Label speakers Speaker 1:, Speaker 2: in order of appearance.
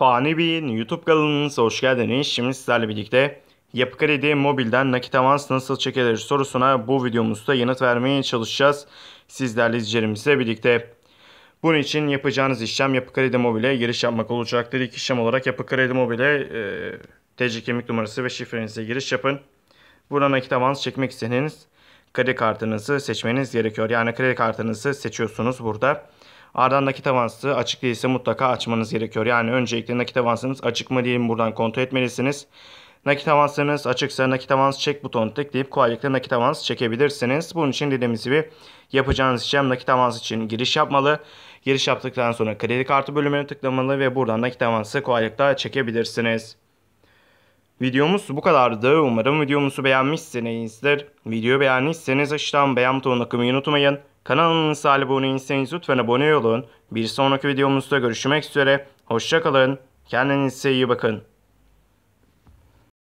Speaker 1: Fani Bey'in YouTube kanalınıza hoş geldiniz. Şimdi sizlerle birlikte Yapı Kredi Mobil'den nakit avans nasıl çekilir sorusuna bu videomuzda yanıt vermeye çalışacağız. Sizlerle izleyicilerimizle birlikte. Bunun için yapacağınız işlem Yapı Kredi Mobil'e giriş yapmak olacaktır. İlk işlem olarak Yapı Kredi Mobil'e e, TC kimlik numarası ve şifrenize giriş yapın. Buna nakit avans çekmek istediğiniz kredi kartınızı seçmeniz gerekiyor. Yani kredi kartınızı seçiyorsunuz burada. Burada. Ardından nakit avansı açık değilse mutlaka açmanız gerekiyor. Yani öncelikle nakit avansınız açık mı değil buradan kontrol etmelisiniz. Nakit avansınız açıksa nakit avans çek butonu tıklayıp kolaylıkla nakit avans çekebilirsiniz. Bunun için dediğimiz gibi yapacağınız işlem nakit avans için giriş yapmalı. Giriş yaptıktan sonra kredi kartı bölümüne tıklamalı ve buradan nakit avansı kolaylıkla çekebilirsiniz. Videomuz bu kadardı. Umarım videomuzu beğenmişsinizdir. Videoyu beğendiyseniz aşağıdan beğen butonuna tıklamayı unutmayın. Kanalımın sahibi aboneyseniz lütfen abone olun. Bir sonraki videomuzda görüşmek üzere. Hoşçakalın. Kendinize iyi bakın.